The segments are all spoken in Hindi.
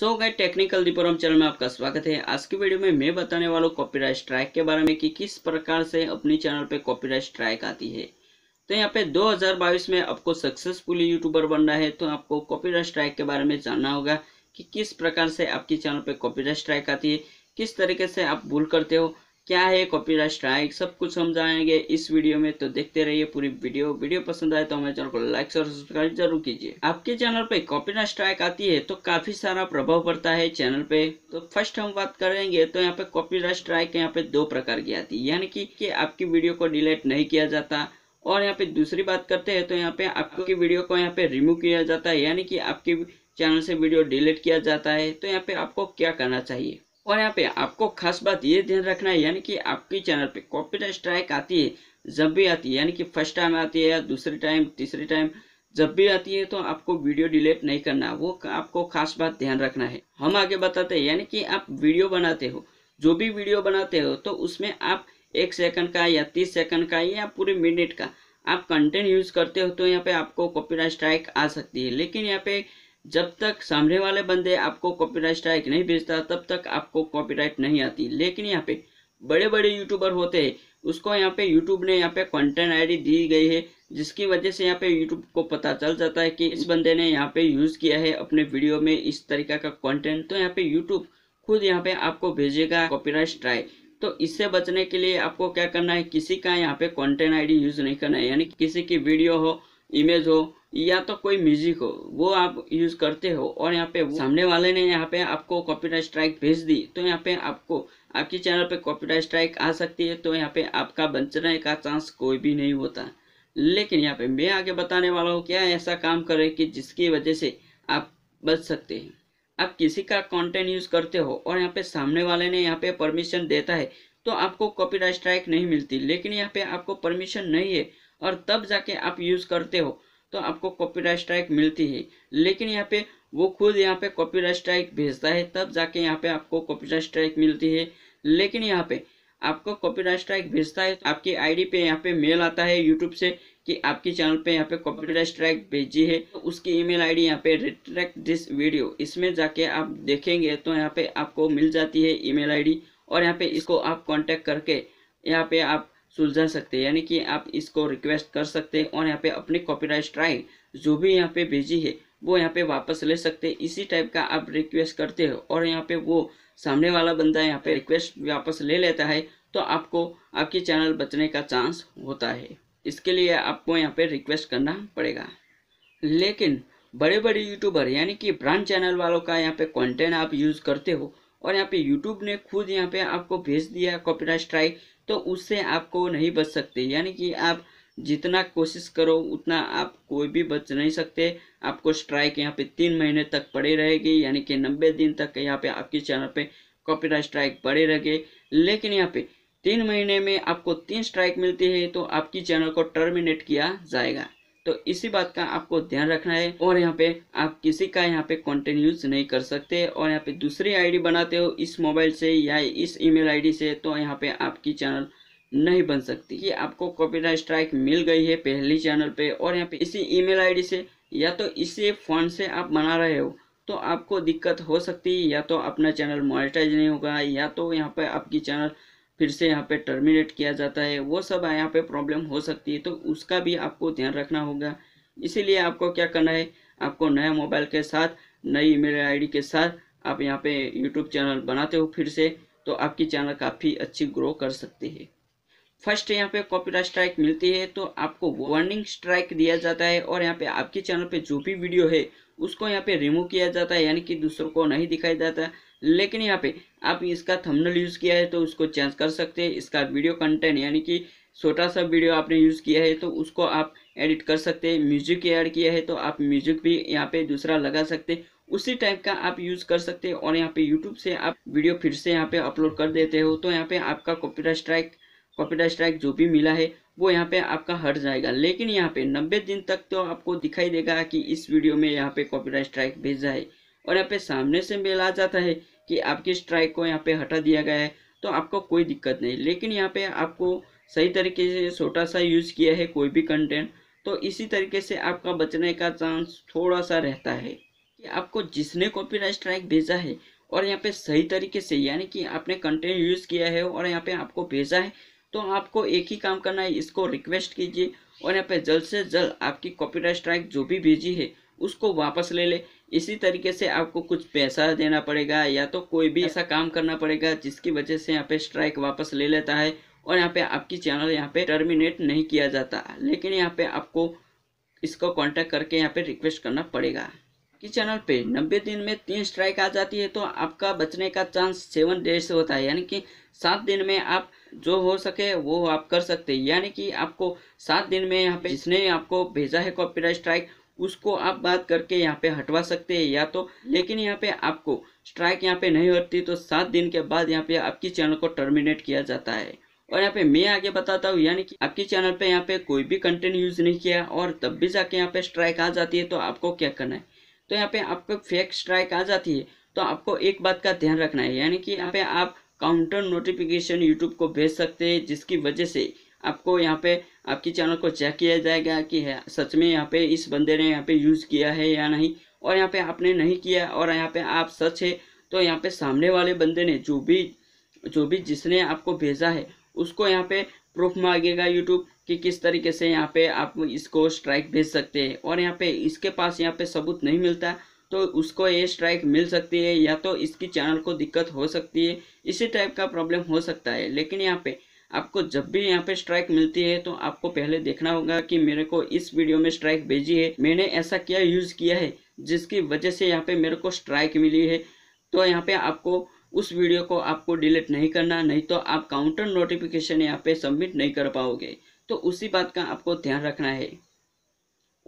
सो गए टेक्निकल दीपोरम चैनल में आपका स्वागत है आज की वीडियो में मैं बताने वाला हूँ कॉपीराइट स्ट्राइक के बारे में कि किस प्रकार से अपनी चैनल पे कॉपीराइट स्ट्राइक आती है तो यहाँ पे 2022 में आपको सक्सेसफुली यूट्यूबर बनना है तो आपको कॉपीराइट स्ट्राइक के बारे में जानना होगा कि किस प्रकार से आपकी चैनल पे कॉपी स्ट्राइक आती है किस तरीके से आप भूल करते हो क्या है कॉपीराइट स्ट्राइक सब कुछ समझाएंगे इस वीडियो में तो देखते रहिए पूरी वीडियो वीडियो पसंद आए तो हमारे चैनल को लाइक और सब्सक्राइब जरूर कीजिए आपके चैनल पे कॉपीराइट स्ट्राइक आती है तो काफी सारा प्रभाव पड़ता है चैनल पे तो फर्स्ट हम बात करेंगे तो यहाँ पे कॉपीराइट स्ट्राइक यहाँ पे दो प्रकार की आती है यानी की आपकी वीडियो को डिलीट नहीं किया जाता और यहाँ पे दूसरी बात करते हैं तो यहाँ पे आपकी वीडियो को यहाँ पे रिमूव किया जाता है यानी कि आपके चैनल से वीडियो डिलीट किया जाता है तो यहाँ पे आपको क्या करना चाहिए और यहाँ पे आपको खास बात ये ध्यान रखना है यानी कि आपके चैनल पे कॉपीराइट स्ट्राइक आती है जब भी आती है यानी कि फर्स्ट टाइम आती है या दूसरे टाइम तीसरे टाइम जब भी आती है तो आपको वीडियो डिलीट नहीं करना वो आपको खास बात ध्यान रखना है हम आगे बताते हैं यानी कि आप वीडियो बनाते हो जो भी वीडियो बनाते हो तो उसमें आप एक सेकंड का या तीस सेकंड का या पूरे मिनट का आप कंटेंट यूज करते हो तो यहाँ पे आपको कॉपीराइट स्ट्राइक आ सकती है लेकिन यहाँ पे जब तक सामने वाले बंदे आपको कॉपीराइट स्ट्राइक नहीं भेजता तब तक आपको कॉपीराइट नहीं आती लेकिन यहाँ पे बड़े बड़े यूट्यूबर होते हैं उसको यहाँ पे यूट्यूब ने यहाँ पे कंटेंट आईडी दी गई है जिसकी वजह से यहाँ पे यूट्यूब को पता चल जाता है कि इस बंदे ने यहाँ पे यूज़ किया है अपने वीडियो में इस तरीका का कॉन्टेंट तो यहाँ पे यूट्यूब खुद यहाँ पे आपको भेजेगा कॉपीराइट स्ट्राइक तो इससे बचने के लिए आपको क्या करना है किसी का यहाँ पे कॉन्टेंट आई यूज़ नहीं करना है यानी किसी की वीडियो हो इमेज हो या तो कोई म्यूजिक हो वो आप यूज करते हो और यहाँ पे सामने वाले ने यहाँ पे आपको कॉपीराइट स्ट्राइक भेज दी तो यहाँ पे आपको आपके चैनल पे कॉपीराइट स्ट्राइक आ सकती है तो यहाँ पे आपका बचने का चांस कोई भी नहीं होता लेकिन यहाँ पे मैं आगे बताने वाला हूँ क्या ऐसा काम करे कि जिसकी वजह से आप बच सकते हैं आप किसी का कॉन्टेंट यूज करते हो और यहाँ पे सामने वाले ने यहाँ पे परमिशन देता है तो आपको कॉपीराइट स्ट्राइक नहीं मिलती लेकिन यहाँ पे आपको परमिशन नहीं है और तब जाके आप यूज करते हो तो आपको कॉपीराइट स्ट्राइक मिलती है लेकिन यहाँ पे वो खुद यहाँ पे कॉपीराइट स्ट्राइक भेजता है तब जाके यहाँ पे आपको कॉपीराइट स्ट्राइक मिलती है लेकिन यहाँ पे आपको कॉपीराइट स्ट्राइक भेजता है आपकी आपकी आईडी पे यहाँ पे मेल आता है यूट्यूब से कि आपके चैनल पे यहाँ पे कॉपीराइट स्ट्राइक भेजी है तो उसकी ईमेल आईडी यहाँ पे रिट्रैक्ट दिस वीडियो इसमें जाके आप देखेंगे तो यहाँ पे आपको मिल जाती है ईमेल आईडी और यहाँ पे इसको आप कॉन्टेक्ट करके यहाँ पे आप सुलझा सकते हैं यानी कि आप इसको रिक्वेस्ट कर सकते हैं और यहाँ पे अपनी कॉपीराइट स्ट्राइक जो भी यहाँ पे भेजी है वो यहाँ पे वापस ले सकते हैं इसी टाइप का आप रिक्वेस्ट करते हो और यहाँ पे वो सामने वाला बंदा यहाँ पे रिक्वेस्ट वापस ले लेता है तो आपको आपकी चैनल बचने का चांस होता है इसके लिए आपको यहाँ पे रिक्वेस्ट करना पड़ेगा लेकिन बड़े बड़े यूट्यूबर यानी कि ब्रांड चैनल वालों का यहाँ पे कंटेंट आप यूज़ करते हो और यहाँ पे यूट्यूब ने खुद यहाँ पे आपको भेज दिया कॉपीराइट स्ट्राइक तो उससे आपको नहीं बच सकते यानी कि आप जितना कोशिश करो उतना आप कोई भी बच नहीं सकते आपको स्ट्राइक यहाँ पे तीन महीने तक पड़े रहेगी यानी कि नब्बे दिन तक यहाँ पे आपके चैनल पे कॉपीराइट स्ट्राइक पड़े रहेंगे लेकिन यहाँ पे तीन महीने में आपको तीन स्ट्राइक मिलती है तो आपकी चैनल को टर्मिनेट किया जाएगा तो इसी बात का आपको ध्यान रखना है और यहाँ पे आप किसी का यहाँ पे कॉन्टेंट यूज नहीं कर सकते और यहाँ पे दूसरी आईडी बनाते हो इस मोबाइल से या इस ईमेल आईडी से तो यहाँ पे आपकी चैनल नहीं बन सकती कि आपको कॉपीराइट स्ट्राइक मिल गई है पहली चैनल पे और यहाँ पे इसी ईमेल आईडी से या तो इसी फोन से आप बना रहे हो तो आपको दिक्कत हो सकती है या तो अपना चैनल मोनिटाइज नहीं होगा या तो यहाँ पे आपकी चैनल फिर से यहाँ पे टर्मिनेट किया जाता है वो सब यहाँ पे प्रॉब्लम हो सकती है तो उसका भी आपको ध्यान रखना होगा इसीलिए आपको क्या करना है आपको नया मोबाइल के साथ नई ईमेल आईडी के साथ आप यहाँ पे यूट्यूब चैनल बनाते हो फिर से तो आपकी चैनल काफ़ी अच्छी ग्रो कर सकती है फर्स्ट यहाँ पे कॉपीराइट स्ट्राइक मिलती है तो आपको वार्निंग स्ट्राइक दिया जाता है और यहाँ पे आपके चैनल पे जो भी वीडियो है उसको यहाँ पे रिमूव किया जाता है यानी कि दूसरों को नहीं दिखाया जाता लेकिन यहाँ पे आप इसका थंबनेल यूज़ किया है तो उसको चेंज कर सकते हैं इसका वीडियो कंटेंट यानी कि छोटा सा वीडियो आपने यूज़ किया है तो उसको आप एडिट कर सकते हैं म्यूजिक ऐड किया है तो आप म्यूजिक भी यहाँ पे दूसरा लगा सकते हैं उसी टाइप का आप यूज़ कर सकते हैं और यहाँ पे यूट्यूब से आप वीडियो फिर से यहाँ पे अपलोड कर देते हो तो यहाँ पे आपका कॉपीराइट स्ट्राइक कॉपीटा स्ट्राइक जो भी मिला है वो यहाँ पे आपका हट जाएगा लेकिन यहाँ पे 90 दिन तक तो आपको दिखाई देगा कि इस वीडियो में यहाँ पे कॉपीटा स्ट्राइक भेजा है और यहाँ पे सामने से मेल आ जाता है कि आपकी स्ट्राइक को यहाँ पे हटा दिया गया है तो आपको कोई दिक्कत नहीं लेकिन यहाँ पे आपको सही तरीके से छोटा सा यूज़ किया है कोई भी कंटेंट तो इसी तरीके से आपका बचने का चांस थोड़ा सा रहता है कि आपको जिसने कॉपीराइट स्ट्राइक भेजा है और यहाँ पे सही तरीके से यानी कि आपने कंटेंट यूज़ किया है और यहाँ पे आपको भेजा है तो आपको एक ही काम करना है इसको रिक्वेस्ट कीजिए और यहाँ पे जल्द से जल्द आपकी कॉपीराइट स्ट्राइक जो भी भेजी है उसको वापस ले ले इसी तरीके से आपको कुछ पैसा देना पड़ेगा या तो कोई भी ऐसा काम करना पड़ेगा जिसकी वजह से यहाँ पे स्ट्राइक वापस ले लेता है और यहाँ पे आपकी चैनल यहाँ पे टर्मिनेट नहीं किया जाता लेकिन यहाँ पे आपको इसको कॉन्टैक्ट करके यहाँ पे रिक्वेस्ट करना पड़ेगा कि चैनल पे नब्बे दिन में तीन स्ट्राइक आ जाती है तो आपका बचने का चांस सेवन डेज होता है यानी कि सात दिन में आप जो हो सके वो आप कर सकते हैं यानी कि आपको सात दिन में यहाँ पे जिसने आपको भेजा है कॉपीराइट स्ट्राइक उसको आप बात करके यहाँ पे हटवा सकते हैं या तो लेकिन यहाँ पे आपको स्ट्राइक यहाँ पे नहीं होती तो सात दिन के बाद यहाँ पे आपकी चैनल को टर्मिनेट किया जाता है और यहाँ पे मैं आगे बताता हूँ यानी कि आपके चैनल पे यहाँ पे कोई भी कंटेंट यूज नहीं किया और तब भी जाके यहाँ पे स्ट्राइक आ जाती है तो आपको क्या करना है तो यहाँ पे आपको फेक स्ट्राइक आ जाती है तो आपको एक बात का ध्यान रखना है यानी कि यहाँ पे आप काउंटर नोटिफिकेशन यूट्यूब को भेज सकते हैं जिसकी वजह से आपको यहाँ पे आपकी चैनल को चेक किया जाएगा कि सच में यहाँ पे इस बंदे ने यहाँ पे यूज़ किया है या नहीं और यहाँ पे आपने नहीं किया और यहाँ पे आप सच है तो यहाँ पे सामने वाले बंदे ने जो भी जो भी जिसने आपको भेजा है उसको यहाँ पे प्रूफ मांगेगा यूट्यूब कि किस तरीके से यहाँ पे आप इसको स्ट्राइक भेज सकते हैं और यहाँ पे इसके पास यहाँ पे सबूत नहीं मिलता तो उसको ये स्ट्राइक मिल सकती है या तो इसकी चैनल को दिक्कत हो सकती है इसी टाइप का प्रॉब्लम हो सकता है लेकिन यहाँ पे आपको जब भी यहाँ पे स्ट्राइक मिलती है तो आपको पहले देखना होगा कि मेरे को इस वीडियो में स्ट्राइक भेजी है मैंने ऐसा क्या यूज़ किया है जिसकी वजह से यहाँ पे मेरे को स्ट्राइक मिली है तो यहाँ पे आपको उस वीडियो को आपको डिलीट नहीं करना नहीं तो आप काउंटर नोटिफिकेशन यहाँ पे सबमिट नहीं कर पाओगे तो उसी बात का आपको ध्यान रखना है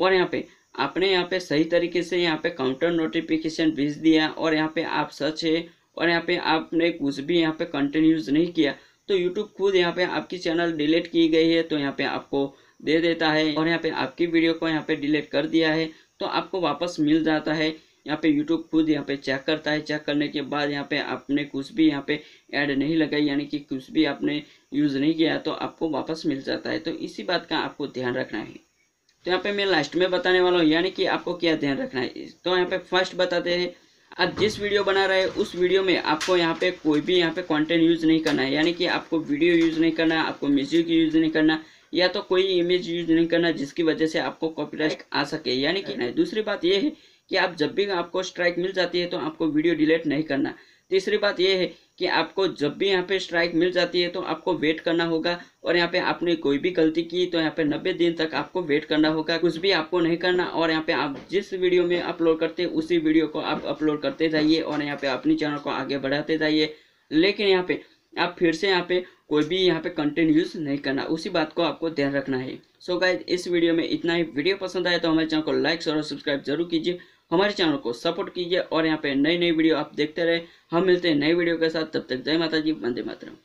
और यहाँ पे आपने यहाँ पे सही तरीके से यहाँ पे काउंटर नोटिफिकेशन भेज दिया और यहाँ पे आप सच है और यहाँ पे आपने कुछ भी यहाँ पे कंटेंट यूज़ नहीं किया तो यूट्यूब खुद यहाँ पे आपकी चैनल डिलीट की गई है तो यहाँ पे आपको दे देता है और यहाँ पे आपकी वीडियो को यहाँ पे डिलीट कर दिया है तो आपको वापस मिल जाता है यहाँ पे यूट्यूब खुद यहाँ पे चेक करता है चेक करने के बाद यहाँ पे आपने कुछ भी यहाँ पे ऐड नहीं लगाई यानी कि कुछ भी आपने यूज़ नहीं किया तो आपको वापस मिल जाता है तो इसी बात का आपको ध्यान रखना है तो यहाँ पे मैं लास्ट में बताने वाला हूँ यानी कि आपको क्या ध्यान रखना है तो यहाँ पे फर्स्ट बताते हैं आप जिस वीडियो बना रहे हैं उस वीडियो में आपको यहाँ पे कोई भी यहाँ पे कंटेंट यूज़ नहीं करना है यानी कि आपको वीडियो यूज़ नहीं करना आपको म्यूजिक यूज़ नहीं करना या तो कोई इमेज यूज़ नहीं करना जिसकी वजह से आपको राइट आ सके यानी कि नहीं दूसरी बात यह है कि आप जब भी आपको स्ट्राइक मिल जाती है तो आपको वीडियो डिलीट नहीं करना तीसरी बात यह है कि आपको जब भी यहाँ पे स्ट्राइक मिल जाती है तो आपको वेट करना होगा और यहाँ पे आपने कोई भी गलती की तो यहाँ पे 90 दिन तक आपको वेट करना होगा कुछ भी आपको नहीं करना और यहाँ पे आप जिस वीडियो में अपलोड करते उसी वीडियो को आप अपलोड करते जाइए और यहाँ पे अपनी चैनल को आगे बढ़ाते जाइए लेकिन यहाँ पे आप फिर से यहाँ पे कोई भी यहाँ पे कंटेंट यूज़ नहीं करना उसी बात को आपको ध्यान रखना है सो so गाइज इस वीडियो में इतना ही वीडियो पसंद आए तो हमारे चैनल को लाइक और सब्सक्राइब जरूर कीजिए हमारे चैनल को सपोर्ट कीजिए और यहाँ पे नई नई वीडियो आप देखते रहे हम मिलते हैं नई वीडियो के साथ तब तक जय माता जी वंदे मातरम